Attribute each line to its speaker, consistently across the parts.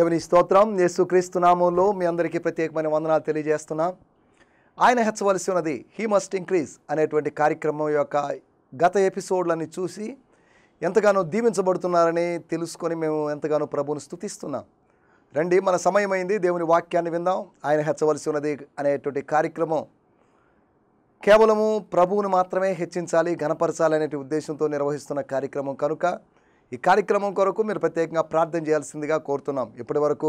Speaker 1: దేవుని స్తోత్రం యేసుక్రీస్తు నామంలో మీ అందరికీ ప్రత్యేకమైన వందనాలు తెలియజేస్తున్నా ఆయన హెచ్చవలసి ఉన్నది హీ మస్ట్ ఇంక్రీజ్ అనేటువంటి కార్యక్రమం యొక్క గత ఎపిసోడ్లన్నీ చూసి ఎంతగానో దీవించబడుతున్నారని తెలుసుకొని మేము ఎంతగానో ప్రభువును స్థుతిస్తున్నాం రండి మన సమయమైంది దేవుని వాక్యాన్ని విందాం ఆయన హెచ్చవలసి ఉన్నది అనేటువంటి కార్యక్రమం కేవలము ప్రభువును మాత్రమే హెచ్చించాలి ఘనపరచాలి అనే ఉద్దేశంతో నిర్వహిస్తున్న కార్యక్రమం కనుక ఈ కార్యక్రమం కొరకు మీరు ప్రత్యేకంగా ప్రార్థన చేయాల్సిందిగా కోరుతున్నాం ఇప్పటి వరకు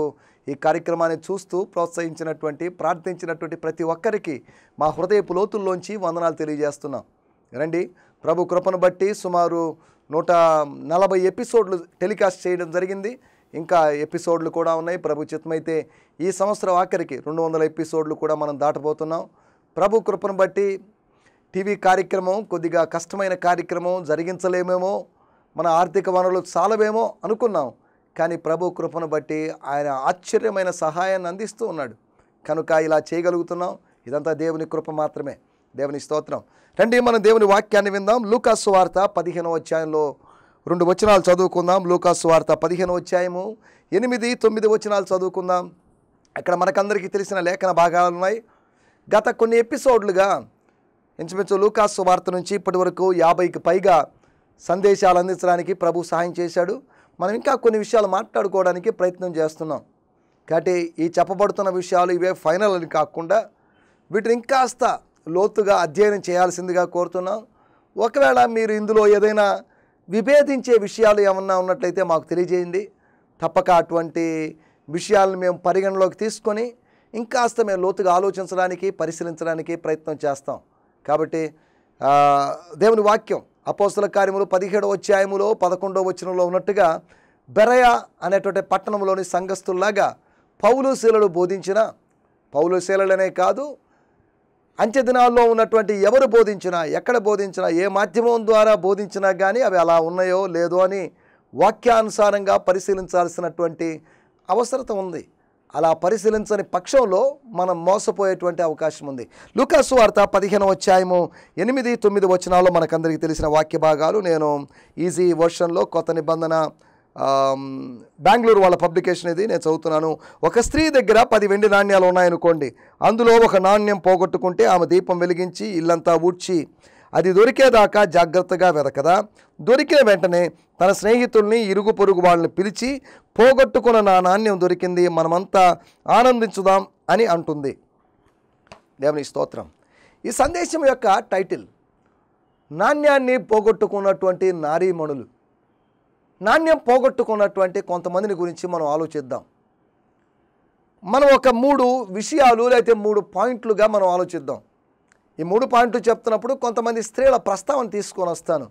Speaker 1: ఈ కార్యక్రమాన్ని చూస్తూ ప్రోత్సహించినటువంటి ప్రార్థించినటువంటి ప్రతి ఒక్కరికి మా హృదయపు లోతుల్లోంచి వందనాలు తెలియజేస్తున్నాం రండి ప్రభు కృపను బట్టి సుమారు నూట నలభై ఎపిసోడ్లు టెలికాస్ట్ చేయడం జరిగింది ఇంకా ఎపిసోడ్లు కూడా ఉన్నాయి ప్రభు చిత్తమైతే ఈ సంవత్సరం ఆఖరికి రెండు వందల ఎపిసోడ్లు కూడా మనం దాటబోతున్నాం ప్రభు కృపను బట్టి టీవీ కార్యక్రమం కొద్దిగా కష్టమైన కార్యక్రమం జరిగించలేమేమో మన ఆర్థిక వనరులు చాలవేమో అనుకున్నాం కానీ ప్రభు కృపను బట్టి ఆయన ఆశ్చర్యమైన సహాయాన్ని అందిస్తూ ఉన్నాడు కనుక ఇలా చేయగలుగుతున్నాం ఇదంతా దేవుని కృప మాత్రమే దేవుని స్తోత్రం రండి మనం దేవుని వాక్యాన్ని విందాం లూకాసు వార్త పదిహేనవ అధ్యాయంలో రెండు వచనాలు చదువుకుందాం లూకాసు వార్త పదిహేనవ అధ్యాయము ఎనిమిది తొమ్మిది వచనాలు చదువుకుందాం అక్కడ మనకందరికీ తెలిసిన లేఖన భాగాలు ఉన్నాయి గత కొన్ని ఎపిసోడ్లుగా ఇంచుమించు లూకాసు వార్త నుంచి ఇప్పటి వరకు యాభైకి పైగా సందేశాలు అందించడానికి ప్రభు సహాయం చేశాడు మనం ఇంకా కొన్ని విషయాలు మాట్లాడుకోవడానికి ప్రయత్నం చేస్తున్నాం కాబట్టి ఈ చెప్పబడుతున్న విషయాలు ఇవే ఫైనల్ అని కాకుండా వీటిని ఇంకాస్త లోతుగా అధ్యయనం చేయాల్సిందిగా కోరుతున్నాం ఒకవేళ మీరు ఇందులో ఏదైనా విభేదించే విషయాలు ఏమన్నా ఉన్నట్లయితే మాకు తెలియజేయండి తప్పక అటువంటి విషయాలను మేము పరిగణలోకి తీసుకొని ఇంకాస్త మేము లోతుగా ఆలోచించడానికి పరిశీలించడానికి ప్రయత్నం చేస్తాం కాబట్టి దేవుని వాక్యం అపోస్తుల కార్యములు పదిహేడవ అధ్యాయములో పదకొండవ వచనంలో ఉన్నట్టుగా బెరయ అనేటువంటి పట్టణంలోని సంఘస్థుల్లాగా పౌలుశీలలు బోధించిన పౌలుశీలలనే కాదు అంత్య దినాల్లో ఉన్నటువంటి ఎవరు బోధించినా ఎక్కడ బోధించినా ఏ మాధ్యమం ద్వారా బోధించినా కానీ అవి అలా ఉన్నాయో లేదో అని వాక్యానుసారంగా పరిశీలించాల్సినటువంటి అవసరత ఉంది అలా పరిశీలించని పక్షంలో మనం మోసపోయేటువంటి అవకాశం ఉంది లుకాసు వార్త పదిహేను వచ్చాయము ఎనిమిది తొమ్మిది వచనాల్లో మనకందరికీ తెలిసిన వాక్య భాగాలు నేను ఈజీ వర్షన్లో కొత్త నిబంధన బెంగళూరు వాళ్ళ పబ్లికేషన్ ఇది నేను చదువుతున్నాను ఒక స్త్రీ దగ్గర పది వెండి నాణ్యాలు ఉన్నాయనుకోండి అందులో ఒక నాణ్యం పోగొట్టుకుంటే ఆమె దీపం వెలిగించి ఇల్లంతా ఊడ్చి అది దొరికేదాకా జాగ్రత్తగా వెతకదా దొరికిన వెంటనే తన స్నేహితుల్ని ఇరుగు పొరుగు వాళ్ళని పిలిచి పోగొట్టుకున్న నా నాణ్యం దొరికింది మనమంతా ఆనందించుదాం అని అంటుంది దేవుని స్తోత్రం ఈ సందేశం యొక్క టైటిల్ నాణ్యాన్ని పోగొట్టుకున్నటువంటి నారీమణులు నాణ్యం పోగొట్టుకున్నటువంటి కొంతమందిని గురించి మనం ఆలోచిద్దాం మనం ఒక మూడు విషయాలు లేకపోతే మూడు పాయింట్లుగా మనం ఆలోచిద్దాం ఈ మూడు పాయింట్లు చెప్తున్నప్పుడు కొంతమంది స్త్రీల ప్రస్తావన తీసుకొని వస్తాను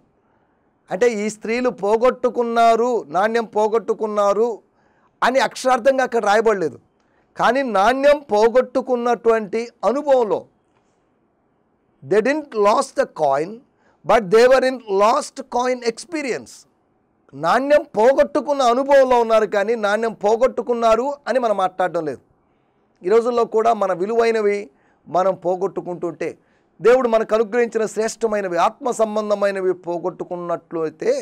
Speaker 1: అంటే ఈ స్త్రీలు పోగొట్టుకున్నారు నాణ్యం పోగొట్టుకున్నారు అని అక్షరార్థంగా అక్కడ రాయబడలేదు కానీ నాణ్యం పోగొట్టుకున్నటువంటి అనుభవంలో they didn't lost the coin but they were in lost coin experience నాణ్యం పోగొట్టుకున్న అనుభవంలో ఉన్నారు కానీ నాణ్యం పోగొట్టుకున్నారు అని మనం మాట్లాడడం లేదు ఈ రోజుల్లో కూడా మన విలువైనవి మనం పోగొట్టుకుంటుంటే దేవుడు మనకు అనుగ్రహించిన శ్రేష్టమైనవి ఆత్మ సంబంధమైనవి పోగొట్టుకున్నట్లు అయితే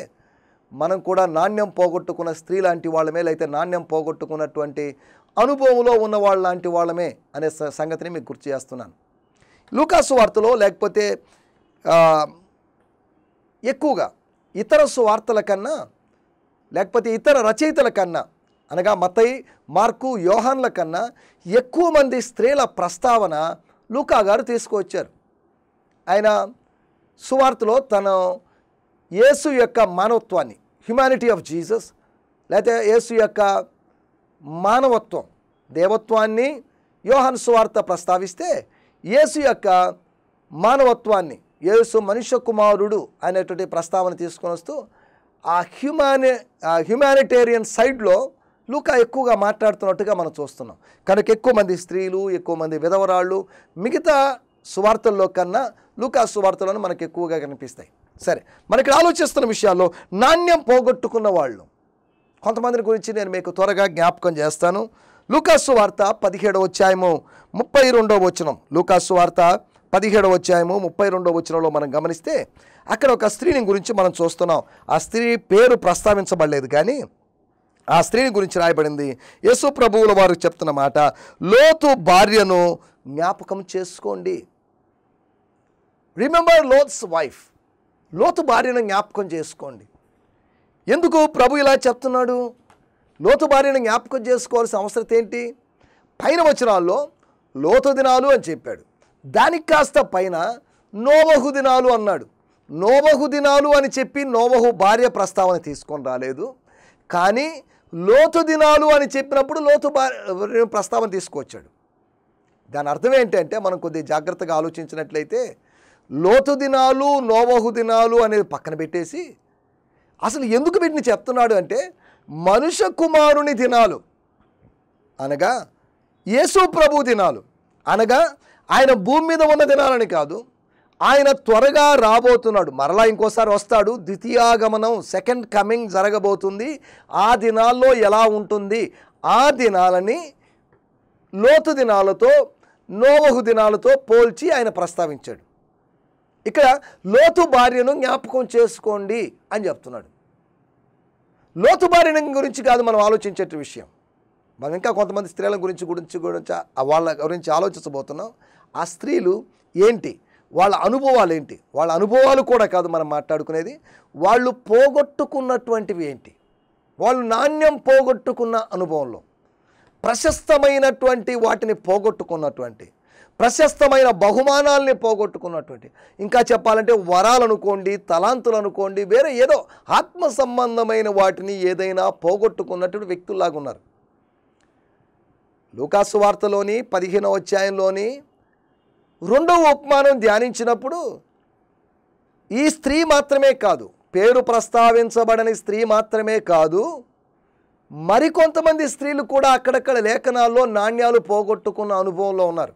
Speaker 1: మనం కూడా నాణ్యం పోగొట్టుకున్న స్త్రీ లాంటి వాళ్ళమే లేకపోతే నాణ్యం పోగొట్టుకున్నటువంటి అనుభవంలో ఉన్న వాళ్ళ లాంటి వాళ్ళమే అనే సంగతిని మీకు గుర్తు చేస్తున్నాను లూకాసు వార్తలో లేకపోతే ఎక్కువగా ఇతర సువార్తల కన్నా లేకపోతే ఇతర రచయితల కన్నా అనగా మతయి మార్కు యోహాన్ల కన్నా ఎక్కువ మంది స్త్రీల ప్రస్తావన లూకా గారు తీసుకువచ్చారు ఆయన సువార్తలో తను యేసు యొక్క మానవత్వాన్ని హ్యుమానిటీ ఆఫ్ జీసస్ లేకపోతే యేసు యొక్క మానవత్వం దేవత్వాన్ని యోహన్ సువార్త ప్రస్తావిస్తే యేసు యొక్క మానవత్వాన్ని యేసు మనుష్య కుమారుడు అనేటువంటి ప్రస్తావన తీసుకొని వస్తూ ఆ హ్యుమాని హ్యుమానిటేరియన్ సైడ్లో లూకా ఎక్కువగా మాట్లాడుతున్నట్టుగా మనం చూస్తున్నాం కనుక ఎక్కువ మంది స్త్రీలు ఎక్కువ మంది విధవరాళ్ళు మిగతా సువార్తల్లో కన్నా లూకాసు వార్తలను మనకు ఎక్కువగా కనిపిస్తాయి సరే మనకి ఆలోచిస్తున్న విషయాల్లో నాణ్యం పోగొట్టుకున్న వాళ్ళు కొంతమందిని గురించి నేను మీకు త్వరగా జ్ఞాపకం చేస్తాను లూకాసు వార్త పదిహేడవ వచ్చాయము ముప్పై రెండవ వచనం లూకాసు వార్త పదిహేడవ వచ్చాయము ముప్పై రెండవ వచనంలో మనం గమనిస్తే అక్కడ ఒక స్త్రీని గురించి మనం చూస్తున్నాం ఆ స్త్రీ పేరు ప్రస్తావించబడలేదు కానీ ఆ స్త్రీని గురించి రాయబడింది యేసు ప్రభువుల వారు చెప్తున్న మాట లోతు భార్యను జ్ఞాపకం చేసుకోండి రిమెంబర్ లోత్స్ వైఫ్ లోతు భార్యను జ్ఞాపకం చేసుకోండి ఎందుకు ప్రభు ఇలా చెప్తున్నాడు లోతు భార్యను జ్ఞాపకం చేసుకోవాల్సిన అవసరం ఏంటి పైన వచనాల్లో లోతు దినాలు అని చెప్పాడు దానికి కాస్త పైన నోవహు దినాలు అన్నాడు నోవహు దినాలు అని చెప్పి నోవహు భార్య ప్రస్తావన తీసుకొని రాలేదు కానీ లోతు దినాలు అని చెప్పినప్పుడు లోతు భార్య ప్రస్తావన తీసుకొచ్చాడు దాని అర్థం ఏంటంటే మనం కొద్దిగా జాగ్రత్తగా ఆలోచించినట్లయితే లోతు దినాలు నోవహు దినాలు అనేది పక్కన పెట్టేసి అసలు ఎందుకు వీటిని చెప్తున్నాడు అంటే మనుష్య కుమారుని దినాలు అనగా యేసు ప్రభు దినాలు అనగా ఆయన భూమి మీద ఉన్న దినాలని కాదు ఆయన త్వరగా రాబోతున్నాడు మరలా ఇంకోసారి వస్తాడు ద్వితీయాగమనం సెకండ్ కమింగ్ జరగబోతుంది ఆ దినాల్లో ఎలా ఉంటుంది ఆ దినాలని లోతు దినాలతో నోవహు దినాలతో పోల్చి ఆయన ప్రస్తావించాడు ఇక్కడ లోతు భార్యను జ్ఞాపకం చేసుకోండి అని చెప్తున్నాడు లోతు భార్యను గురించి కాదు మనం ఆలోచించే విషయం మనం ఇంకా కొంతమంది స్త్రీల గురించి గురించి గురించి వాళ్ళ గురించి ఆలోచించబోతున్నాం ఆ స్త్రీలు ఏంటి వాళ్ళ అనుభవాలు ఏంటి వాళ్ళ అనుభవాలు కూడా కాదు మనం మాట్లాడుకునేది వాళ్ళు పోగొట్టుకున్నటువంటివి ఏంటి వాళ్ళు నాణ్యం పోగొట్టుకున్న అనుభవంలో ప్రశస్తమైనటువంటి వాటిని పోగొట్టుకున్నటువంటి ప్రశస్తమైన బహుమానాల్ని పోగొట్టుకున్నటువంటి ఇంకా చెప్పాలంటే వరాలు అనుకోండి తలాంతులు అనుకోండి వేరే ఏదో ఆత్మ సంబంధమైన వాటిని ఏదైనా పోగొట్టుకున్నటువంటి వ్యక్తుల్లాగా ఉన్నారు లూకాసు వార్తలోని పదిహేనవ అధ్యాయంలోని రెండవ ఉపమానం ధ్యానించినప్పుడు ఈ స్త్రీ మాత్రమే కాదు పేరు ప్రస్తావించబడని స్త్రీ మాత్రమే కాదు మరికొంతమంది స్త్రీలు కూడా అక్కడక్కడ లేఖనాల్లో నాణ్యాలు పోగొట్టుకున్న అనుభవంలో ఉన్నారు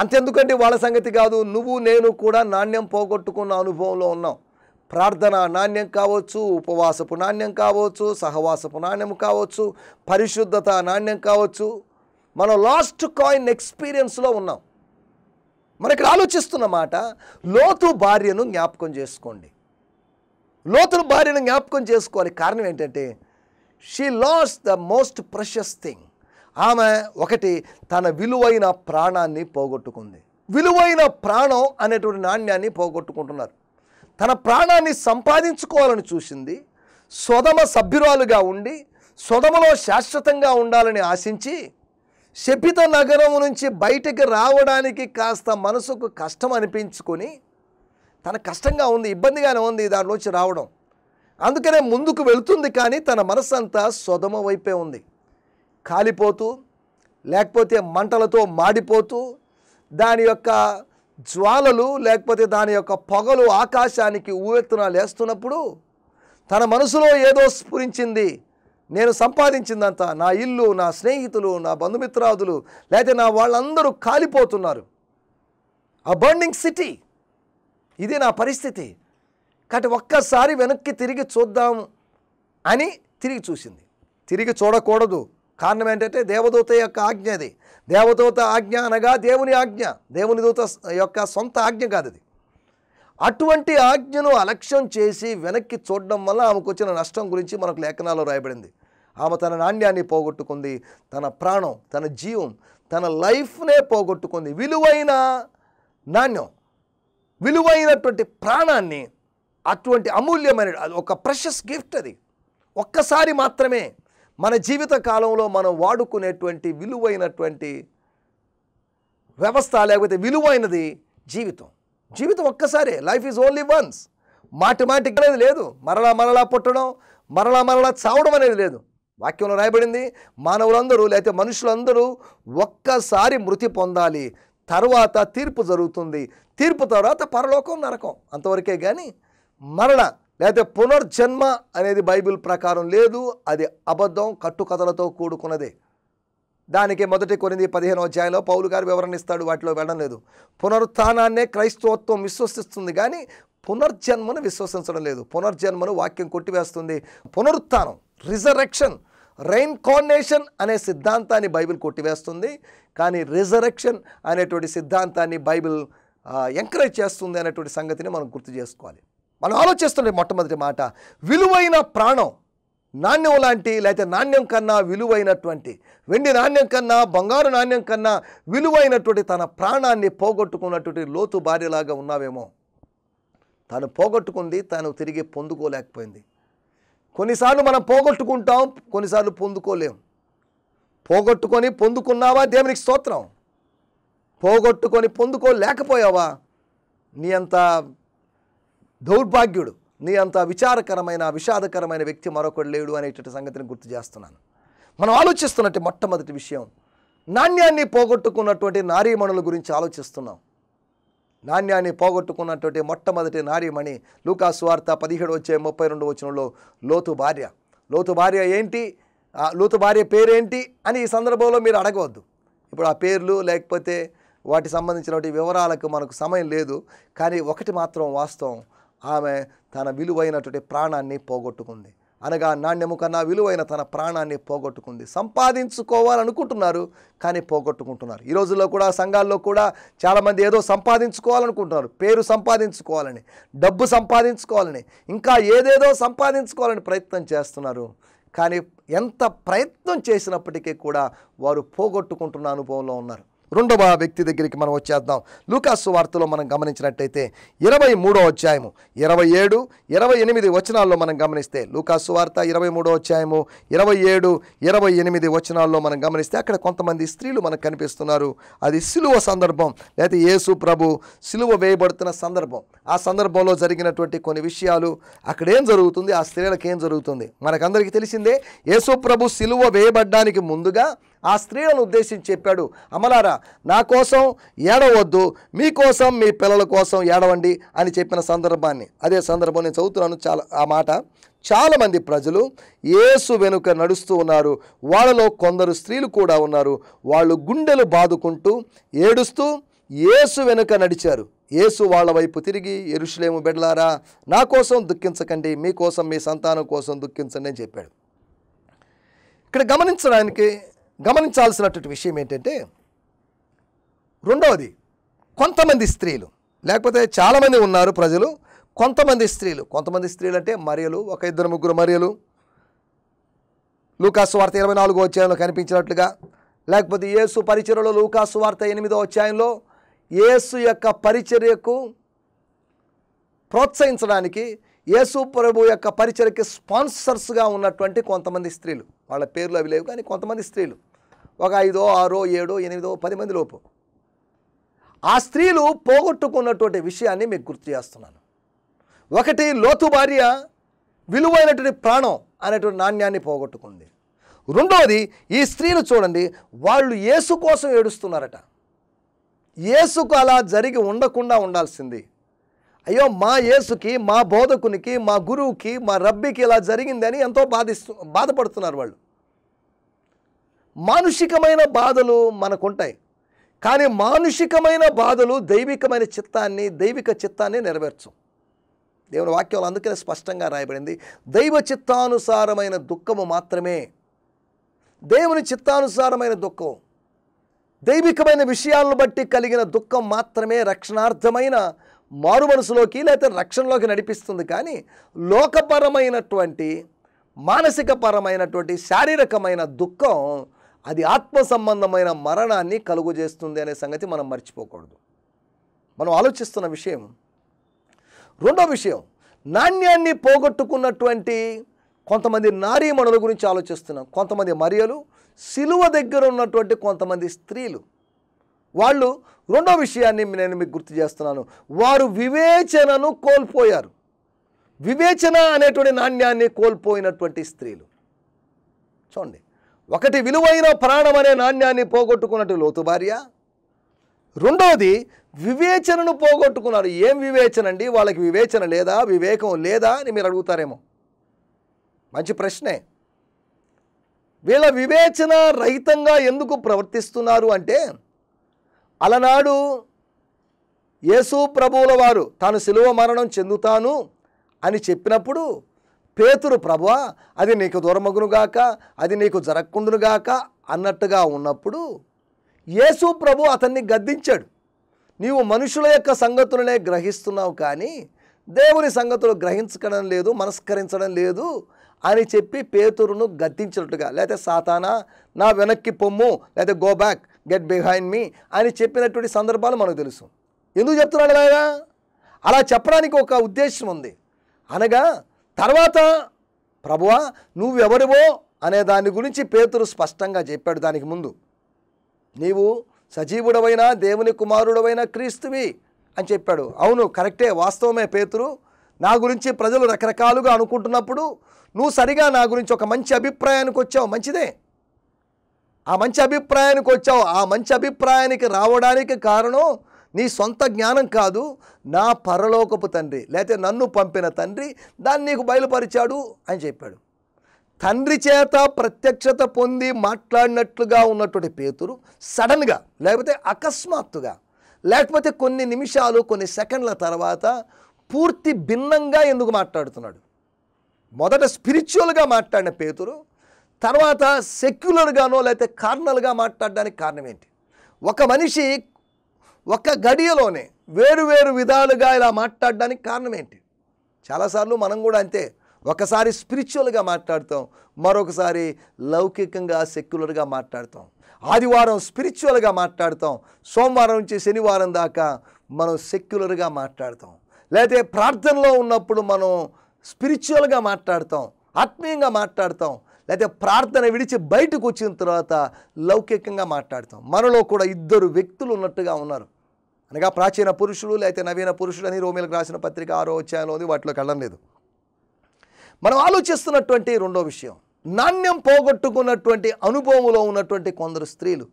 Speaker 1: అంతెందుకంటే వాళ్ళ సంగతి కాదు నువ్వు నేను కూడా నాణ్యం పోగొట్టుకున్న అనుభవంలో ఉన్నాం ప్రార్థన నాణ్యం కావచ్చు ఉపవాసపు నాణ్యం కావచ్చు సహవాసపు నాణ్యం కావచ్చు పరిశుద్ధత నాణ్యం కావచ్చు మనం లాస్ట్ కాయిన్ ఎక్స్పీరియన్స్లో ఉన్నాం మనకి ఇక్కడ ఆలోచిస్తున్న మాట లోతు భార్యను జ్ఞాపకం చేసుకోండి లోతు భార్యను జ్ఞాపకం చేసుకోవాలి కారణం ఏంటంటే she lost the most precious thing ఆమె ఒకటి తన విలువైన ప్రాణాన్ని పోగొట్టుకుంది విలువైన ప్రాణం అనేటువంటి నాణ్యాన్ని పోగొట్టుకుంటున్నారు తన ప్రాణాన్ని సంపాదించుకోవాలని చూసింది సొదమ సభ్యురాలుగా ఉండి సొదమలో శాశ్వతంగా ఉండాలని ఆశించి శపిత నగరం నుంచి బయటకు రావడానికి కాస్త మనసుకు కష్టం అనిపించుకొని తన కష్టంగా ఉంది ఇబ్బందిగానే ఉంది దానిలోంచి రావడం అందుకనే ముందుకు వెళుతుంది కానీ తన మనసంతా సొదమ వైపే ఉంది కాలిపోతూ లేకపోతే మంటలతో మాడిపోతూ దాని యొక్క జ్వాలలు లేకపోతే దాని యొక్క పొగలు ఆకాశానికి ఊవెత్తున లేస్తున్నప్పుడు తన మనసులో ఏదో స్ఫురించింది నేను సంపాదించిందంతా నా ఇల్లు నా స్నేహితులు నా బంధుమిత్రాదులు లేకపోతే నా వాళ్ళందరూ కాలిపోతున్నారు ఆ బర్నింగ్ సిటీ ఇది నా పరిస్థితి కాబట్టి ఒక్కసారి వెనక్కి తిరిగి చూద్దాం అని తిరిగి చూసింది తిరిగి చూడకూడదు కారణం ఏంటంటే దేవదూత యొక్క ఆజ్ఞ అది దేవదూత ఆజ్ఞ అనగా దేవుని ఆజ్ఞ దేవుని దూత యొక్క సొంత ఆజ్ఞ కాదు అది అటువంటి ఆజ్ఞను అలక్ష్యం చేసి వెనక్కి చూడడం వల్ల ఆమెకు వచ్చిన నష్టం గురించి మనకు లేఖనాలు రాయబడింది ఆమె తన నాణ్యాన్ని పోగొట్టుకుంది తన ప్రాణం తన జీవం తన లైఫ్నే పోగొట్టుకుంది విలువైన నాణ్యం విలువైనటువంటి ప్రాణాన్ని అటువంటి అమూల్యమైన ఒక ప్రెషస్ గిఫ్ట్ అది ఒక్కసారి మాత్రమే మన జీవిత కాలంలో మనం వాడుకునేటువంటి విలువైనటువంటి వ్యవస్థ లేకపోతే విలువైనది జీవితం జీవితం ఒక్కసారే లైఫ్ ఈజ్ ఓన్లీ వన్స్ మాటి మాటి అనేది లేదు మరలా మరలా పుట్టడం మరలా మరలా చావడం అనేది లేదు వాక్యంలో రాయబడింది మానవులందరూ లేకపోతే మనుషులందరూ ఒక్కసారి మృతి పొందాలి తర్వాత తీర్పు జరుగుతుంది తీర్పు తర్వాత పరలోకం నరకం అంతవరకే కానీ మరణ లేకపోతే పునర్జన్మ అనేది బైబిల్ ప్రకారం లేదు అది అబద్ధం కట్టుకథలతో కూడుకున్నదే దానికి మొదటి కొనింది పదిహేను అధ్యాయంలో పౌలు గారు వివరణ ఇస్తాడు వాటిలో వెళ్ళడం లేదు పునరుత్నాన్నే క్రైస్తవత్వం విశ్వసిస్తుంది కానీ పునర్జన్మను విశ్వసించడం లేదు పునర్జన్మను వాక్యం కొట్టివేస్తుంది పునరుత్నం రిజరెక్షన్ రెయిన్కార్నేషన్ అనే సిద్ధాంతాన్ని బైబిల్ కొట్టివేస్తుంది కానీ రిజరెక్షన్ అనేటువంటి సిద్ధాంతాన్ని బైబిల్ ఎంకరేజ్ చేస్తుంది అనేటువంటి సంగతిని మనం గుర్తు చేసుకోవాలి మనం ఆలోచిస్తుండే మొట్టమొదటి మాట విలువైన ప్రాణం నాణ్యం లాంటి లేకపోతే నాణ్యం కన్నా విలువైనటువంటి వెండి నాణ్యం కన్నా బంగారు నాణ్యం కన్నా విలువైనటువంటి తన ప్రాణాన్ని పోగొట్టుకున్నటువంటి లోతు భార్యలాగా ఉన్నావేమో తను పోగొట్టుకుంది తను తిరిగి పొందుకోలేకపోయింది కొన్నిసార్లు మనం పోగొట్టుకుంటాం కొన్నిసార్లు పొందుకోలేం పోగొట్టుకొని పొందుకున్నావా దేవునికి స్తోత్రం పోగొట్టుకొని పొందుకోలేకపోయావా నీ అంతా దౌర్భాగ్యుడు నీ అంత విచారకరమైన విషాదకరమైన వ్యక్తి మరొకడు లేడు అనేటువంటి సంగతిని గుర్తు చేస్తున్నాను మనం ఆలోచిస్తున్నట్టు మొట్టమొదటి విషయం నాణ్యాన్ని పోగొట్టుకున్నటువంటి నారీమణుల గురించి ఆలోచిస్తున్నాం నాణ్యాన్ని పోగొట్టుకున్నటువంటి మొట్టమొదటి నారీమణి లూకాసువార్త పదిహేడు వచ్చే ముప్పై రెండు వచనంలో లోతు భార్య లోతు భార్య ఏంటి లోతు భార్య పేరేంటి అని ఈ సందర్భంలో మీరు అడగవద్దు ఇప్పుడు ఆ పేర్లు లేకపోతే వాటి సంబంధించినటువంటి వివరాలకు మనకు సమయం లేదు కానీ ఒకటి మాత్రం వాస్తవం ఆమె తన విలువైనటువంటి ప్రాణాన్ని పోగొట్టుకుంది అనగా నాణ్యము కన్నా విలువైన తన ప్రాణాన్ని పోగొట్టుకుంది సంపాదించుకోవాలనుకుంటున్నారు కానీ పోగొట్టుకుంటున్నారు ఈ రోజుల్లో కూడా సంఘాల్లో కూడా చాలామంది ఏదో సంపాదించుకోవాలనుకుంటున్నారు పేరు సంపాదించుకోవాలని డబ్బు సంపాదించుకోవాలని ఇంకా ఏదేదో సంపాదించుకోవాలని ప్రయత్నం చేస్తున్నారు కానీ ఎంత ప్రయత్నం చేసినప్పటికీ కూడా వారు పోగొట్టుకుంటున్న అనుభవంలో ఉన్నారు రెండవ వ్యక్తి దగ్గరికి మనం వచ్చేద్దాం లూకాసు వార్తలో మనం గమనించినట్టయితే ఇరవై మూడో అధ్యాయము ఇరవై ఏడు ఇరవై ఎనిమిది వచనాల్లో మనం గమనిస్తే లూకాసు వార్త ఇరవై మూడో అధ్యాయము ఇరవై ఏడు ఇరవై ఎనిమిది వచనాల్లో మనం గమనిస్తే అక్కడ కొంతమంది స్త్రీలు మనకు కనిపిస్తున్నారు అది సిలువ సందర్భం లేకపోతే యేసు ప్రభు సిలువ వేయబడుతున్న సందర్భం ఆ సందర్భంలో జరిగినటువంటి కొన్ని విషయాలు అక్కడ ఏం జరుగుతుంది ఆ స్త్రీలకు ఏం జరుగుతుంది మనకందరికీ తెలిసిందే యేసు ప్రభు సిలువ వేయబడ్డానికి ముందుగా ఆ స్త్రీలను ఉద్దేశించి చెప్పాడు అమలారా నా కోసం ఏడవద్దు మీకోసం మీ పిల్లల కోసం ఏడవండి అని చెప్పిన సందర్భాన్ని అదే సందర్భం నేను చదువుతున్నాను చాలా ఆ మాట చాలామంది ప్రజలు ఏసు వెనుక నడుస్తూ ఉన్నారు వాళ్ళలో కొందరు స్త్రీలు కూడా ఉన్నారు వాళ్ళు గుండెలు బాదుకుంటూ ఏడుస్తూ ఏసు వెనుక నడిచారు ఏసు వాళ్ళ వైపు తిరిగి ఎరుషులేము బెడలారా నా కోసం దుఃఖించకండి మీకోసం మీ సంతానం కోసం దుఃఖించండి అని చెప్పాడు ఇక్కడ గమనించడానికి గమనించాల్సినటువంటి విషయం ఏంటంటే రెండవది కొంతమంది స్త్రీలు లేకపోతే చాలామంది ఉన్నారు ప్రజలు కొంతమంది స్త్రీలు కొంతమంది స్త్రీలు అంటే మరియలు ఒక ఇద్దరు ముగ్గురు మరియలు లూకాసు వార్త ఇరవై నాలుగో అధ్యాయంలో కనిపించినట్లుగా లేకపోతే ఏసు పరిచర్యలో లూకాసు వార్త ఎనిమిదో అధ్యాయంలో ఏసు యొక్క పరిచర్యకు ప్రోత్సహించడానికి యేసు ప్రభు యొక్క పరిచర్యకి స్పాన్సర్స్గా ఉన్నటువంటి కొంతమంది స్త్రీలు వాళ్ళ పేర్లు అవి లేవు కానీ కొంతమంది స్త్రీలు ఒక ఐదో ఆరో ఏడో ఎనిమిదో పది మంది లోపు ఆ స్త్రీలు పోగొట్టుకున్నటువంటి విషయాన్ని మీకు గుర్తు చేస్తున్నాను ఒకటి లోతు భార్య విలువైనటువంటి ప్రాణం అనేటువంటి నాణ్యాన్ని పోగొట్టుకుంది రెండవది ఈ స్త్రీలు చూడండి వాళ్ళు ఏసు కోసం ఏడుస్తున్నారట ఏసుకు అలా జరిగి ఉండకుండా ఉండాల్సింది అయ్యో మా యేసుకి మా బోధకునికి మా గురువుకి మా రబ్బికి ఇలా జరిగిందని ఎంతో బాధిస్తు బాధపడుతున్నారు వాళ్ళు మానుషికమైన బాధలు మనకుంటాయి కానీ మానుషికమైన బాధలు దైవికమైన చిత్తాన్ని దైవిక చిత్తాన్ని నెరవేర్చు దేవుని వాక్యాలు అందుకనే స్పష్టంగా రాయబడింది దైవ చిత్తానుసారమైన దుఃఖము మాత్రమే దేవుని చిత్తానుసారమైన దుఃఖం దైవికమైన విషయాలను బట్టి కలిగిన దుఃఖం మాత్రమే రక్షణార్థమైన మారు మనసులోకి లేకపోతే రక్షణలోకి నడిపిస్తుంది కానీ లోకపరమైనటువంటి మానసికపరమైనటువంటి శారీరకమైన దుఃఖం అది ఆత్మ సంబంధమైన మరణాన్ని కలుగు చేస్తుంది అనే సంగతి మనం మర్చిపోకూడదు మనం ఆలోచిస్తున్న విషయం రెండో విషయం నాణ్యాన్ని పోగొట్టుకున్నటువంటి కొంతమంది నారీమణుల గురించి ఆలోచిస్తున్నాం కొంతమంది మరియలు సిలువ దగ్గర ఉన్నటువంటి కొంతమంది స్త్రీలు వాళ్ళు రెండో విషయాన్ని నేను మీకు గుర్తు చేస్తున్నాను వారు వివేచనను కోల్పోయారు వివేచన అనేటువంటి నాణ్యాన్ని కోల్పోయినటువంటి స్త్రీలు చూడండి ఒకటి విలువైన ప్రాణం అనే నాణ్యాన్ని పోగొట్టుకున్నట్టు లోతు భార్య రెండవది వివేచనను పోగొట్టుకున్నారు ఏం వివేచన అండి వాళ్ళకి వివేచన లేదా వివేకం లేదా అని మీరు అడుగుతారేమో మంచి ప్రశ్నే వీళ్ళ వివేచన రహితంగా ఎందుకు ప్రవర్తిస్తున్నారు అంటే అలనాడు యేసు ప్రభువుల వారు తాను సిలువ మరణం చెందుతాను అని చెప్పినప్పుడు పేతురు ప్రభువా అది నీకు దూరమగునుగాక అది నీకు జరగకుండునుగాక అన్నట్టుగా ఉన్నప్పుడు యేసు ప్రభు అతన్ని గద్దించాడు నీవు మనుషుల యొక్క సంగతులనే గ్రహిస్తున్నావు కానీ దేవుని సంగతులు గ్రహించడం లేదు మనస్కరించడం లేదు అని చెప్పి పేతురును గద్దించినట్టుగా లేకపోతే సాతానా నా వెనక్కి పొమ్ము లేకపోతే go back get behind me అని చెప్పినటువంటి సందర్భాలు మనకు తెలుసు ఎందుకు చెప్తున్నాడు అలాగా అలా చెప్పడానికి ఒక ఉద్దేశం ఉంది అనగా తర్వాత ప్రభువా నువ్వెవరివో అనే దాని గురించి పేతురు స్పష్టంగా చెప్పాడు దానికి ముందు నీవు సజీవుడవైన దేవుని కుమారుడవైన క్రీస్తువి అని చెప్పాడు అవును కరెక్టే వాస్తవమే పేతురు నా గురించి ప్రజలు రకరకాలుగా అనుకుంటున్నప్పుడు నువ్వు సరిగా నా గురించి ఒక మంచి అభిప్రాయానికి వచ్చావు మంచిదే ఆ మంచి అభిప్రాయానికి వచ్చావు ఆ మంచి అభిప్రాయానికి రావడానికి కారణం నీ సొంత జ్ఞానం కాదు నా పరలోకపు తండ్రి లేకపోతే నన్ను పంపిన తండ్రి దాన్ని నీకు బయలుపరిచాడు అని చెప్పాడు తండ్రి చేత ప్రత్యక్షత పొంది మాట్లాడినట్లుగా ఉన్నటువంటి పేతురు సడన్గా లేకపోతే అకస్మాత్తుగా లేకపోతే కొన్ని నిమిషాలు కొన్ని సెకండ్ల తర్వాత పూర్తి భిన్నంగా ఎందుకు మాట్లాడుతున్నాడు మొదట స్పిరిచువల్గా మాట్లాడిన పేతురు తర్వాత సెక్యులర్గానో లేకపోతే కార్నల్గా మాట్లాడడానికి కారణం ఏంటి ఒక మనిషి ఒక్క గడియలోనే వేరు వేరు విధాలుగా ఇలా మాట్లాడడానికి కారణం ఏంటి చాలాసార్లు మనం కూడా అంతే ఒకసారి స్పిరిచువల్గా మాట్లాడతాం మరొకసారి లౌకికంగా సెక్యులర్గా మాట్లాడతాం ఆదివారం స్పిరిచువల్గా మాట్లాడతాం సోమవారం నుంచి శనివారం దాకా మనం సెక్యులర్గా మాట్లాడతాం లేకపోతే ప్రార్థనలో ఉన్నప్పుడు మనం స్పిరిచువల్గా మాట్లాడతాం ఆత్మీయంగా మాట్లాడతాం లేదా ప్రార్థన విడిచి బయటకు వచ్చిన తర్వాత లౌకికంగా మాట్లాడతాం మనలో కూడా ఇద్దరు వ్యక్తులు ఉన్నట్టుగా ఉన్నారు అనగా ప్రాచీన పురుషుడు లేకపోతే నవీన పురుషుడు అని రోమిలకు రాసిన పత్రిక ఆరో అధ్యాయంలో ఉంది వాటిలో కళ్ళం లేదు మనం ఆలోచిస్తున్నటువంటి రెండో విషయం నాణ్యం పోగొట్టుకున్నటువంటి అనుభవంలో ఉన్నటువంటి కొందరు స్త్రీలు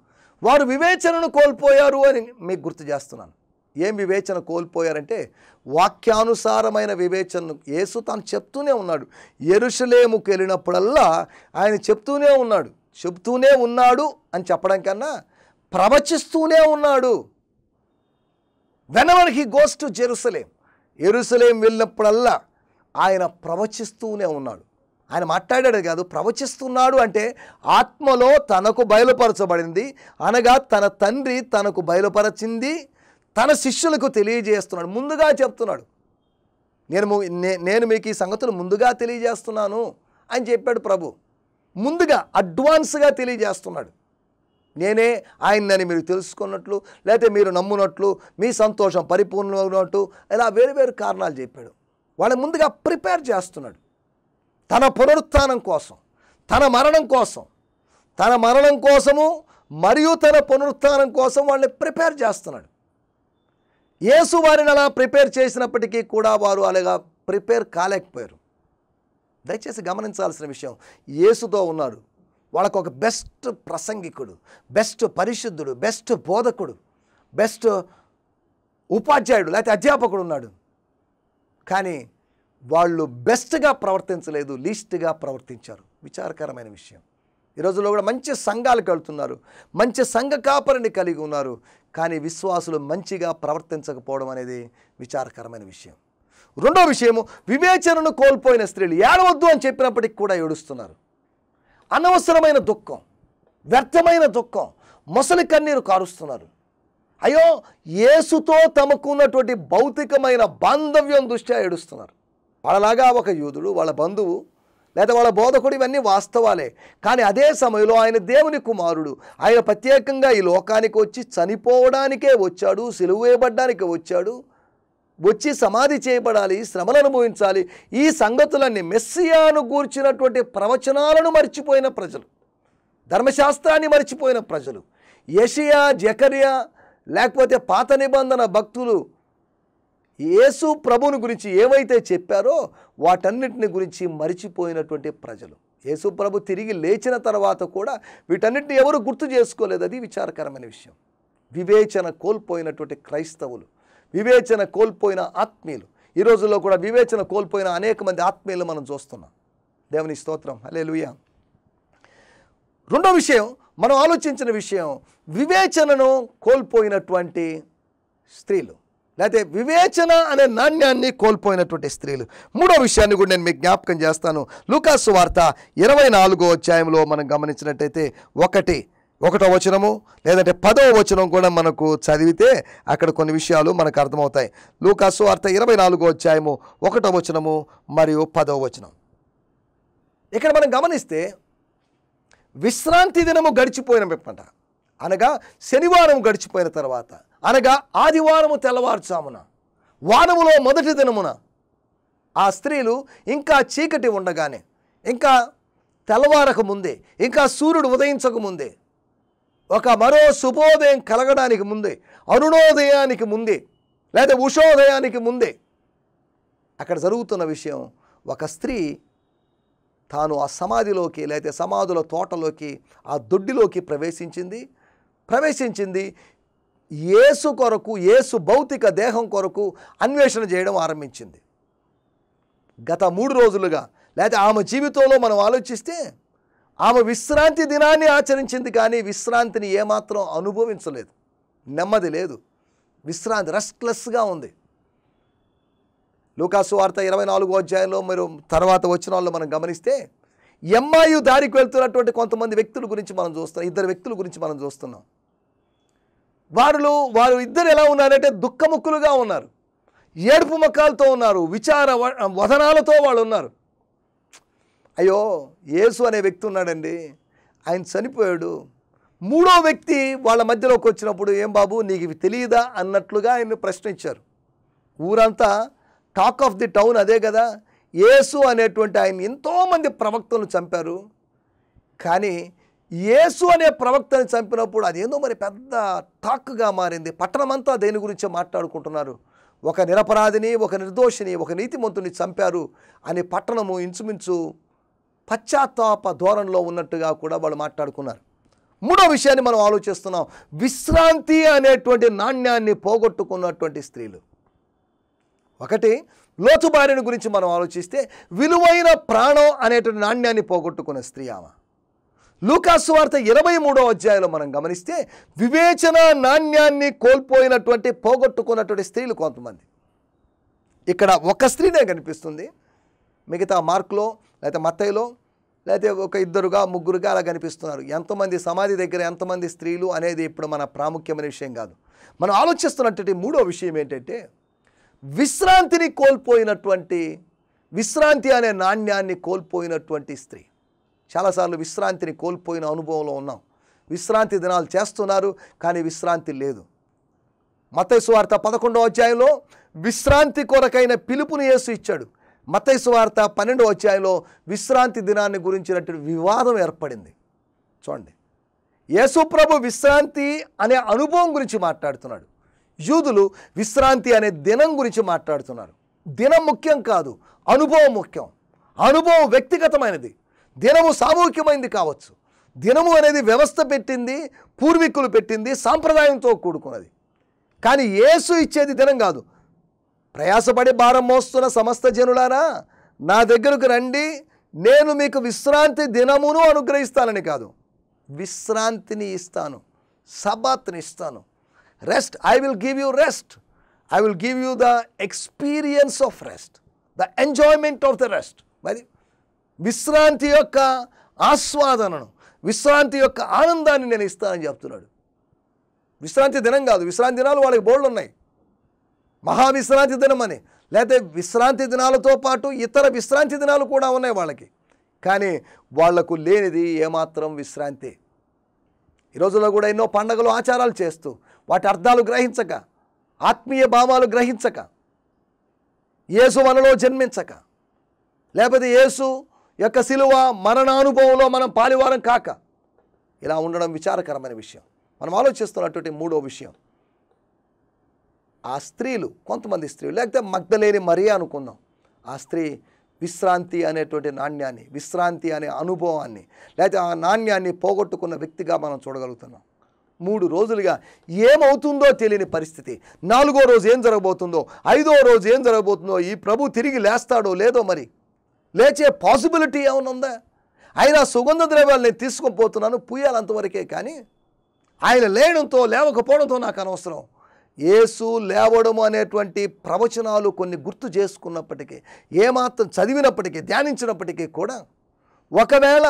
Speaker 1: వారు వివేచనను కోల్పోయారు అని మీకు గుర్తు చేస్తున్నాను ఏం వివేచన కోల్పోయారంటే వాక్యానుసారమైన వివేచనను యేసు తాను చెప్తూనే ఉన్నాడు ఎరుషలేముకు వెళ్ళినప్పుడల్లా ఆయన చెప్తూనే ఉన్నాడు చెప్తూనే ఉన్నాడు అని చెప్పడం కన్నా ప్రవచిస్తూనే ఉన్నాడు whenever he goes to Jerusalem ఎరుసలేం వెళ్ళినప్పుడల్లా ఆయన ప్రవచిస్తూనే ఉన్నాడు ఆయన మాట్లాడాడు కాదు ప్రవచిస్తున్నాడు అంటే ఆత్మలో తనకు బయలుపరచబడింది అనగా తన తండ్రి తనకు బయలుపరచింది తన శిష్యులకు తెలియజేస్తున్నాడు ముందుగా చెప్తున్నాడు నేను నేను మీకు ఈ సంగతులు ముందుగా తెలియజేస్తున్నాను అని చెప్పాడు ప్రభు ముందుగా అడ్వాన్స్గా తెలియజేస్తున్నాడు నేనే ఆయనని మీరు తెలుసుకున్నట్లు లేకపోతే మీరు నమ్మునట్లు మీ సంతోషం పరిపూర్ణమైనట్టు ఇలా వేరు వేరు కారణాలు చెప్పాడు వాళ్ళని ముందుగా ప్రిపేర్ చేస్తున్నాడు తన పునరుత్థానం కోసం తన మరణం కోసం తన మరణం కోసము మరియు తన పునరుత్థానం కోసం వాళ్ళని ప్రిపేర్ చేస్తున్నాడు యేసు వారిని అలా ప్రిపేర్ చేసినప్పటికీ కూడా వారు అలాగా ప్రిపేర్ కాలేకపోయారు దయచేసి గమనించాల్సిన విషయం యేసుతో ఉన్నారు వాళ్ళకు ఒక బెస్ట్ ప్రసంగికుడు బెస్ట్ పరిశుద్ధుడు బెస్ట్ బోధకుడు బెస్ట్ ఉపాధ్యాయుడు లేకపోతే అధ్యాపకుడు ఉన్నాడు కానీ వాళ్ళు బెస్ట్గా ప్రవర్తించలేదు లీస్ట్గా ప్రవర్తించారు విచారకరమైన విషయం ఈ రోజుల్లో కూడా మంచి సంఘాలకు వెళ్తున్నారు మంచి సంఘ కాపరిని కలిగి ఉన్నారు కానీ విశ్వాసులు మంచిగా ప్రవర్తించకపోవడం అనేది విచారకరమైన విషయం రెండో విషయము వివేచనను కోల్పోయిన స్త్రీలు ఏడవద్దు అని చెప్పినప్పటికి కూడా ఏడుస్తున్నారు అనవసరమైన దుఃఖం వ్యర్థమైన దుఃఖం మొసలి కన్నీరు కారుస్తున్నారు అయ్యో యేసుతో తమకున్నటువంటి భౌతికమైన బాంధవ్యం దృష్ట్యా ఏడుస్తున్నారు వాళ్ళలాగా ఒక యూదుడు వాళ్ళ బంధువు లేదా వాళ్ళ బోధకుడు ఇవన్నీ వాస్తవాలే కానీ అదే సమయంలో ఆయన దేవుని కుమారుడు ఆయన ప్రత్యేకంగా ఈ లోకానికి వచ్చి చనిపోవడానికే వచ్చాడు సిలువేయబడ్డానికి వచ్చాడు వచ్చి సమాధి చేయబడాలి శ్రమలు అనుభవించాలి ఈ సంగతులన్నీ మెస్సియాను గూర్చినటువంటి ప్రవచనాలను మర్చిపోయిన ప్రజలు ధర్మశాస్త్రాన్ని మర్చిపోయిన ప్రజలు యషియా జకరియా లేకపోతే పాత నిబంధన భక్తులు యేసు ప్రభుని గురించి ఏవైతే చెప్పారో వాటన్నిటిని గురించి మరిచిపోయినటువంటి ప్రజలు యేసు ప్రభు తిరిగి లేచిన తర్వాత కూడా వీటన్నిటిని ఎవరు గుర్తు చేసుకోలేదు అది విచారకరమైన విషయం వివేచన కోల్పోయినటువంటి క్రైస్తవులు వివేచన కోల్పోయిన ఆత్మీయులు ఈ రోజుల్లో కూడా వివేచన కోల్పోయిన అనేక మంది ఆత్మీయులు మనం చూస్తున్నాం దేవుని స్తోత్రం అలే లూయ రెండో విషయం మనం ఆలోచించిన విషయం వివేచనను కోల్పోయినటువంటి స్త్రీలు లేకపోతే వివేచన అనే నాణ్యాన్ని కోల్పోయినటువంటి స్త్రీలు మూడో విషయాన్ని కూడా నేను మీకు జ్ఞాపకం చేస్తాను లూకాసు వార్త ఇరవై నాలుగో అధ్యాయంలో మనం గమనించినట్టయితే ఒకటి ఒకటో వచనము లేదంటే పదవ వచనం కూడా మనకు చదివితే అక్కడ కొన్ని విషయాలు మనకు అర్థమవుతాయి లూకాసు అర్థ ఇరవై నాలుగో అధ్యాయము ఒకటో వచనము మరియు పదవ వచనం ఇక్కడ మనం గమనిస్తే విశ్రాంతి దినము గడిచిపోయిన పిప్పంట అనగా శనివారం గడిచిపోయిన తర్వాత అనగా ఆదివారము తెల్లవారుజామున వారములో మొదటి దినమున ఆ స్త్రీలు ఇంకా చీకటి ఉండగానే ఇంకా తెల్లవారక ముందే ఇంకా సూర్యుడు ఉదయించక ముందే ఒక మరో శుభోదయం కలగడానికి ముందే అరుణోదయానికి ముందే లేదా ఉషోదయానికి ముందే అక్కడ జరుగుతున్న విషయం ఒక స్త్రీ తాను ఆ సమాధిలోకి లేదా సమాధుల తోటలోకి ఆ దొడ్డిలోకి ప్రవేశించింది ప్రవేశించింది ఏసు కొరకు ఏసు భౌతిక దేహం కొరకు అన్వేషణ చేయడం ఆరంభించింది గత మూడు రోజులుగా లేదా ఆమె జీవితంలో మనం ఆలోచిస్తే ఆమె విశ్రాంతి దినాన్ని ఆచరించింది కానీ విశ్రాంతిని ఏమాత్రం అనుభవించలేదు నెమ్మది లేదు విశ్రాంతి రెస్ట్లెస్గా ఉంది లూకాసు వార్త ఇరవై నాలుగో అధ్యాయంలో మీరు తర్వాత వచ్చిన వాళ్ళు మనం గమనిస్తే ఎంఐయు దారికి వెళ్తున్నటువంటి కొంతమంది వ్యక్తుల గురించి మనం చూస్తాం ఇద్దరు వ్యక్తుల గురించి మనం చూస్తున్నాం వారు వారు ఇద్దరు ఎలా ఉన్నారంటే దుఃఖముక్కులుగా ఉన్నారు ఏడుపు మొక్కలతో ఉన్నారు విచార వదనాలతో వాళ్ళు ఉన్నారు అయ్యో యేసు అనే వ్యక్తి ఉన్నాడండి ఆయన చనిపోయాడు మూడో వ్యక్తి వాళ్ళ మధ్యలోకి వచ్చినప్పుడు ఏం బాబు నీకు ఇవి తెలియదా అన్నట్లుగా ఆయన ప్రశ్నించారు ఊరంతా టాక్ ఆఫ్ ది టౌన్ అదే కదా యేసు అనేటువంటి ఆయన ఎంతోమంది ప్రవక్తలను చంపారు కానీ యేసు అనే ప్రవక్తను చంపినప్పుడు అదేందో మరి పెద్ద టాక్గా మారింది పట్టణమంతా దేని గురించి మాట్లాడుకుంటున్నారు ఒక నిరపరాధిని ఒక నిర్దోషిని ఒక నీతిమంతుని చంపారు అనే పట్టణము ఇంచుమించు పశ్చాత్తాప ధోరణిలో ఉన్నట్టుగా కూడా వాళ్ళు మాట్లాడుకున్నారు మూడో విషయాన్ని మనం ఆలోచిస్తున్నాం విశ్రాంతి అనేటువంటి నాణ్యాన్ని పోగొట్టుకున్నటువంటి స్త్రీలు ఒకటి లోతు భార్యను గురించి మనం ఆలోచిస్తే విలువైన ప్రాణం అనేటువంటి నాణ్యాన్ని పోగొట్టుకున్న స్త్రీ ఆమె లూకాసు వార్త ఇరవై మూడో అధ్యాయంలో మనం గమనిస్తే వివేచన నాణ్యాన్ని కోల్పోయినటువంటి పోగొట్టుకున్నటువంటి స్త్రీలు కొంతమంది ఇక్కడ ఒక స్త్రీనే కనిపిస్తుంది మిగతా మార్కులో లేకపోతే మత్తయ్యలో లేకపోతే ఒక ఇద్దరుగా ముగ్గురుగా అలా కనిపిస్తున్నారు ఎంతమంది సమాధి దగ్గర ఎంతమంది స్త్రీలు అనేది ఇప్పుడు మన ప్రాముఖ్యమైన విషయం కాదు మనం ఆలోచిస్తున్నటువంటి మూడో విషయం ఏంటంటే విశ్రాంతిని కోల్పోయినటువంటి విశ్రాంతి అనే నాణ్యాన్ని కోల్పోయినటువంటి స్త్రీ చాలాసార్లు విశ్రాంతిని కోల్పోయిన అనుభవంలో ఉన్నాం విశ్రాంతి దినాలు చేస్తున్నారు కానీ విశ్రాంతి లేదు మతేశ్వార్త పదకొండవ అధ్యాయంలో విశ్రాంతి కొరకైన పిలుపుని వేసి ఇచ్చాడు మతైసు వార్త పన్నెండో అధ్యాయంలో విశ్రాంతి దినాన్ని గురించినటువంటి వివాదం ఏర్పడింది చూడండి యేసుప్రభు విశ్రాంతి అనే అనుభవం గురించి మాట్లాడుతున్నాడు యూదులు విశ్రాంతి అనే దినం గురించి మాట్లాడుతున్నారు దినం ముఖ్యం కాదు అనుభవం ముఖ్యం అనుభవం వ్యక్తిగతమైనది దినము సామూహికమైనది కావచ్చు దినము అనేది వ్యవస్థ పెట్టింది పూర్వీకులు పెట్టింది సాంప్రదాయంతో కూడుకున్నది కానీ యేసు ఇచ్చేది దినం కాదు ప్రయాసపడి భారం మోస్తున్న సమస్త జనులారా నా దగ్గరకు రండి నేను మీకు విశ్రాంతి దినమును అనుగ్రహిస్తానని కాదు విశ్రాంతిని ఇస్తాను సబాత్ని ఇస్తాను rest I will give you rest I will give you the experience of rest the enjoyment of the rest మరి విశ్రాంతి యొక్క ఆస్వాదనను విశ్రాంతి యొక్క ఆనందాన్ని నేను ఇస్తానని చెప్తున్నాడు విశ్రాంతి దినం కాదు విశ్రాంతి దినాలు వాళ్ళకి బోర్డు ఉన్నాయి మహావిశ్రాంతి దినం అని లేకపోతే విశ్రాంతి దినాలతో పాటు ఇతర విశ్రాంతి దినాలు కూడా ఉన్నాయి వాళ్ళకి కానీ వాళ్లకు లేనిది ఏమాత్రం విశ్రాంతి ఈ రోజుల్లో కూడా ఎన్నో పండగలు ఆచారాలు చేస్తూ వాటి అర్థాలు గ్రహించక ఆత్మీయ భావాలు గ్రహించక యేసు మనలో జన్మించక లేకపోతే యేసు యొక్క శిలువ మరణానుభవంలో మనం పాలివారం కాక ఇలా ఉండడం విచారకరమైన విషయం మనం ఆలోచిస్తున్నటువంటి మూడో విషయం ఆ స్త్రీలు కొంతమంది స్త్రీలు లేకపోతే మగ్ధలేని మరీ అనుకుందాం ఆ స్త్రీ విశ్రాంతి అనేటువంటి నాణ్యాన్ని విశ్రాంతి అనే అనుభవాన్ని లేకపోతే ఆ నాణ్యాన్ని పోగొట్టుకున్న వ్యక్తిగా మనం చూడగలుగుతున్నాం మూడు రోజులుగా ఏమవుతుందో తెలియని పరిస్థితి నాలుగో రోజు ఏం జరగబోతుందో ఐదో రోజు ఏం జరగబోతుందో ఈ ప్రభు తిరిగి లేస్తాడో లేదో మరి లేచే పాసిబిలిటీ ఏమైనా ఉందా అయినా సుగంధ ద్రవ్యాలు నేను తీసుకుపోతున్నాను పూయాలంతవరకే కానీ ఆయన లేయడంతో లేవకపోవడంతో నాకు అనవసరం యేసు లేవడము అనేటువంటి ప్రవచనాలు కొన్ని గుర్తు చేసుకున్నప్పటికీ ఏమాత్రం చదివినప్పటికీ ధ్యానించినప్పటికీ కూడా ఒకవేళ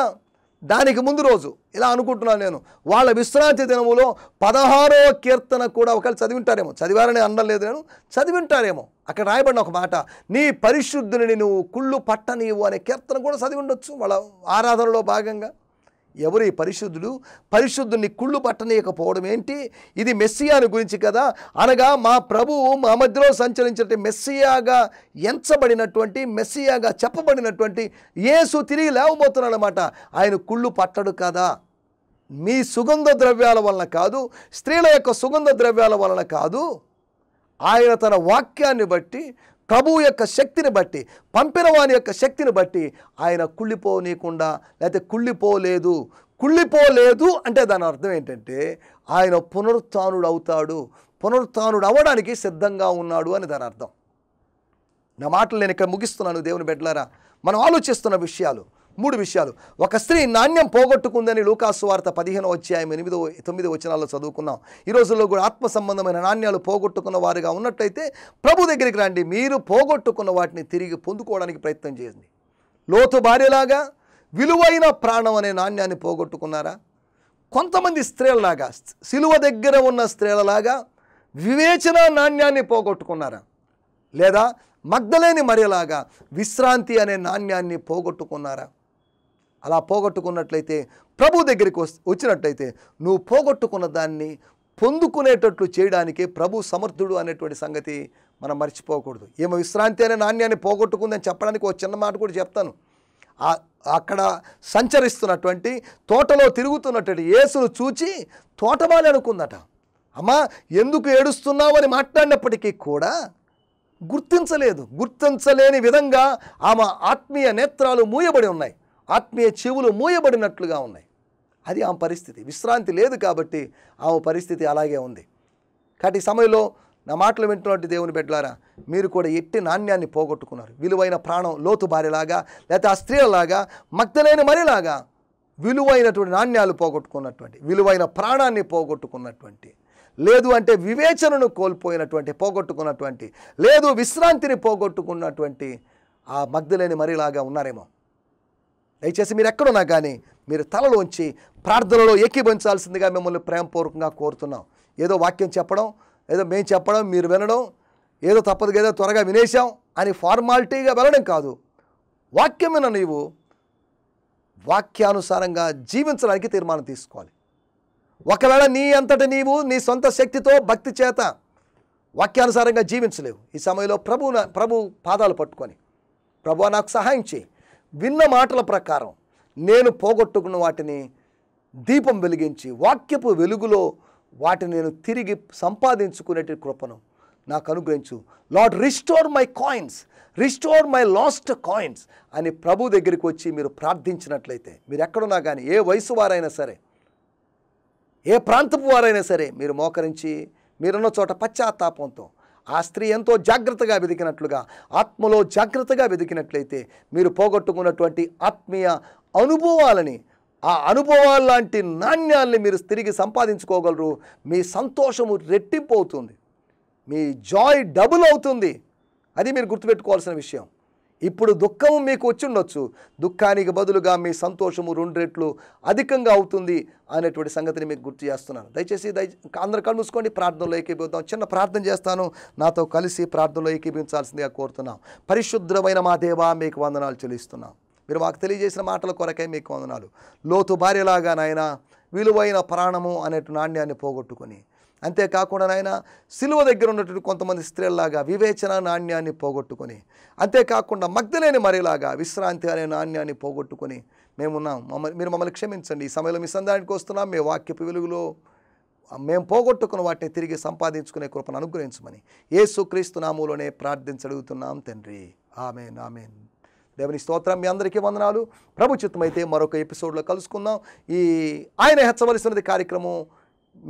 Speaker 1: దానికి ముందు రోజు ఇలా అనుకుంటున్నాను నేను వాళ్ళ విశ్రాంతి దినములో పదహారో కీర్తన కూడా ఒకవేళ చదివింటారేమో చదివారని అనడం లేదు నేను చదివింటారేమో అక్కడ రాయబడిన ఒక మాట నీ పరిశుద్ధుని నువ్వు కుళ్ళు పట్టనీవు అనే కీర్తన కూడా చదివి ఉండొచ్చు వాళ్ళ ఆరాధనలో భాగంగా ఎవరు ఈ పరిశుద్ధుడు పరిశుద్ధుని కుళ్ళు పట్టనీయకపోవడం ఏంటి ఇది మెస్సియాని గురించి కదా అనగా మా ప్రభువు మా మధ్యలో సంచరించినటువంటి మెస్సియాగా ఎంచబడినటువంటి మెస్సియాగా చెప్పబడినటువంటి యేసు తిరిగి లేవబోతున్నాడు అనమాట ఆయన కుళ్ళు పట్టడు కదా మీ సుగంధ ద్రవ్యాల వలన కాదు స్త్రీల యొక్క సుగంధ ద్రవ్యాల వలన కాదు ఆయన తన వాక్యాన్ని బట్టి ప్రభువు యొక్క శక్తిని బట్టి పంపిన వాని యొక్క శక్తిని బట్టి ఆయన కుళ్ళిపోనీయకుండా లేకపోతే కుళ్ళిపోలేదు కుళ్ళిపోలేదు అంటే దాని అర్థం ఏంటంటే ఆయన పునరుత్డు అవుతాడు పునరుత్డు అవ్వడానికి సిద్ధంగా ఉన్నాడు అని దాని అర్థం నా మాటలు నేను ఇక్కడ ముగిస్తున్నాను దేవుని బిడ్డలారా మనం ఆలోచిస్తున్న విషయాలు మూడు విషయాలు ఒక స్త్రీ నాణ్యం పోగొట్టుకుందని లూకాసు వార్త పదిహేను అధ్యాయం ఎనిమిదో తొమ్మిదో వచనాల్లో చదువుకున్నాం ఈ రోజుల్లో కూడా ఆత్మ సంబంధమైన నాణ్యాలు పోగొట్టుకున్న వారుగా ఉన్నట్టయితే ప్రభు దగ్గరికి రండి మీరు పోగొట్టుకున్న వాటిని తిరిగి పొందుకోవడానికి ప్రయత్నం చేయండి లోతు భార్యలాగా విలువైన ప్రాణం అనే నాణ్యాన్ని పోగొట్టుకున్నారా కొంతమంది స్త్రీలలాగా సిలువ దగ్గర ఉన్న స్త్రీలలాగా వివేచన నాణ్యాన్ని పోగొట్టుకున్నారా లేదా మగ్ధలేని మర్యలాగా విశ్రాంతి అనే నాణ్యాన్ని పోగొట్టుకున్నారా అలా పోగొట్టుకున్నట్లయితే ప్రభు దగ్గరికి వచ్చినట్లయితే నువ్వు పోగొట్టుకున్న దాన్ని పొందుకునేటట్లు చేయడానికే ప్రభు సమర్థుడు అనేటువంటి సంగతి మనం మర్చిపోకూడదు ఏమో విశ్రాంతి అనే నాణ్యాన్ని పోగొట్టుకుందని చెప్పడానికి ఒక చిన్న మాట కూడా చెప్తాను అక్కడ సంచరిస్తున్నటువంటి తోటలో తిరుగుతున్నటువంటి యేసును చూచి తోటమాలి అనుకుందట అమ్మా ఎందుకు ఏడుస్తున్నావు అని మాట్లాడినప్పటికీ కూడా గుర్తించలేదు గుర్తించలేని విధంగా ఆమె ఆత్మీయ నేత్రాలు మూయబడి ఉన్నాయి ఆత్మీయ చెవులు మూయబడినట్లుగా ఉన్నాయి అది ఆమె పరిస్థితి విశ్రాంతి లేదు కాబట్టి ఆమె పరిస్థితి అలాగే ఉంది కాబట్టి ఈ సమయంలో నా మాటలు వింటున్నట్టు దేవుని బిడ్డలారా మీరు కూడా ఎట్టి నాణ్యాన్ని పోగొట్టుకున్నారు విలువైన ప్రాణం లోతు భార్యలాగా లేకపోతే ఆ స్త్రీలలాగా మగ్ధలైన మరిలాగా విలువైనటువంటి నాణ్యాలు పోగొట్టుకున్నటువంటి విలువైన ప్రాణాన్ని పోగొట్టుకున్నటువంటి లేదు అంటే వివేచనను కోల్పోయినటువంటి పోగొట్టుకున్నటువంటి లేదు విశ్రాంతిని పోగొట్టుకున్నటువంటి ఆ మగ్ధులేని మరిలాగా ఉన్నారేమో దయచేసి మీరు ఎక్కడున్నా కానీ మీరు తలలోంచి ప్రార్థనలో ఏకీభవించాల్సిందిగా మిమ్మల్ని ప్రేమపూర్వకంగా కోరుతున్నాం ఏదో వాక్యం చెప్పడం ఏదో మేము చెప్పడం మీరు వినడం ఏదో తప్పదు ఏదో త్వరగా వినేశాం అని ఫార్మాలిటీగా వెళ్ళడం కాదు వాక్యమైన నీవు వాక్యానుసారంగా జీవించడానికి తీర్మానం తీసుకోవాలి ఒకవేళ నీ అంతటి నీవు నీ సొంత శక్తితో భక్తి చేత వాక్యానుసారంగా జీవించలేవు ఈ సమయంలో ప్రభువు ప్రభు పాదాలు పట్టుకొని ప్రభు నాకు సహాయం చేయి విన్న మాటల ప్రకారం నేను పోగొట్టుకున్న వాటిని దీపం వెలిగించి వాక్యపు వెలుగులో వాటిని నేను తిరిగి సంపాదించుకునేటి కృపను నాకు అనుగ్రహించు Lord restore my coins restore my lost coins అని ప్రభు దగ్గరికి వచ్చి మీరు ప్రార్థించినట్లయితే మీరు ఎక్కడున్నా కానీ ఏ వయసు వారైనా సరే ఏ ప్రాంతపు వారైనా సరే మీరు మోకరించి మీరున్న చోట పశ్చాత్తాపంతో ఆ స్త్రీ ఎంతో జాగ్రత్తగా వెదికినట్లుగా ఆత్మలో జాగ్రత్తగా వెదికినట్లయితే మీరు పోగొట్టుకున్నటువంటి ఆత్మీయ అనుభవాలని ఆ లాంటి నాణ్యాల్ని మీరు తిరిగి సంపాదించుకోగలరు మీ సంతోషము రెట్టింపు అవుతుంది మీ జాయ్ డబుల్ అవుతుంది అది మీరు గుర్తుపెట్టుకోవాల్సిన విషయం ఇప్పుడు దుఃఖము మీకు వచ్చిండొచ్చు దుఃఖానికి బదులుగా మీ సంతోషము రెండు రెట్లు అధికంగా అవుతుంది అనేటువంటి సంగతిని మీకు గుర్తు చేస్తున్నాను దయచేసి దయ అందరు కలుసుకోండి ప్రార్థనలో ఏకీభవిద్దాం చిన్న ప్రార్థన చేస్తాను నాతో కలిసి ప్రార్థనలో ఏకీభవించాల్సిందిగా కోరుతున్నాం పరిశుద్ధమైన మా దేవా మీకు వందనాలు చెల్లిస్తున్నాం మీరు మాకు తెలియజేసిన మాటల కొరకే మీకు వందనాలు లోతు భార్యలాగా నాయన విలువైన ప్రాణము అనేటు నాణ్యాన్ని పోగొట్టుకుని అంతేకాకుండా నాయన సిలువ దగ్గర ఉన్నటువంటి కొంతమంది స్త్రీలాగా వివేచన నాణ్యాన్ని పోగొట్టుకొని అంతేకాకుండా మగ్ధలేని మరిలాగా విశ్రాంతి అనే నాణ్యాన్ని పోగొట్టుకొని మేమున్నాం మమ్మల్ని మీరు మమ్మల్ని క్షమించండి ఈ సమయంలో మీ సందానికి వస్తున్నాం మీ వాక్యపు వెలుగులో మేము పోగొట్టుకున్న వాటిని తిరిగి సంపాదించుకునే కృపను అనుగ్రహించమని ఏసుక్రీస్తు నామూలోనే ప్రార్థించడుగుతున్నాం తండ్రి ఆమెన్ ఆమెన్ దేవుని స్తోత్రం మీ అందరికీ వందనాలు ప్రభు మరొక ఎపిసోడ్లో కలుసుకుందాం ఈ ఆయన హెచ్చవలసినది కార్యక్రమం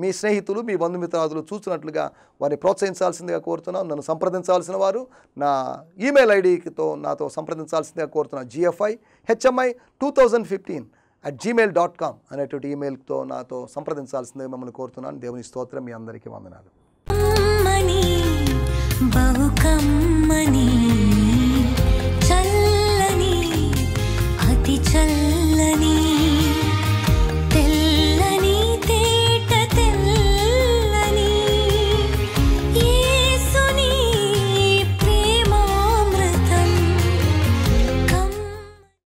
Speaker 1: మీ స్నేహితులు మీ బంధుమిత్రాదులు చూసినట్లుగా వారిని ప్రోత్సహించాల్సిందిగా కోరుతున్నాను నన్ను సంప్రదించాల్సిన వారు నా ఈమెయిల్ ఐడితో నాతో సంప్రదించాల్సిందిగా కోరుతున్నాను GFI HMI two thousand fifteen at Gmail dot com అనేటువంటి ఈమెయిల్తో నాతో సంప్రదించాల్సిందిగా మిమ్మల్ని కోరుతున్నాను దేవుని స్తోత్రం మీ అందరికీ వందనాలు చల్లని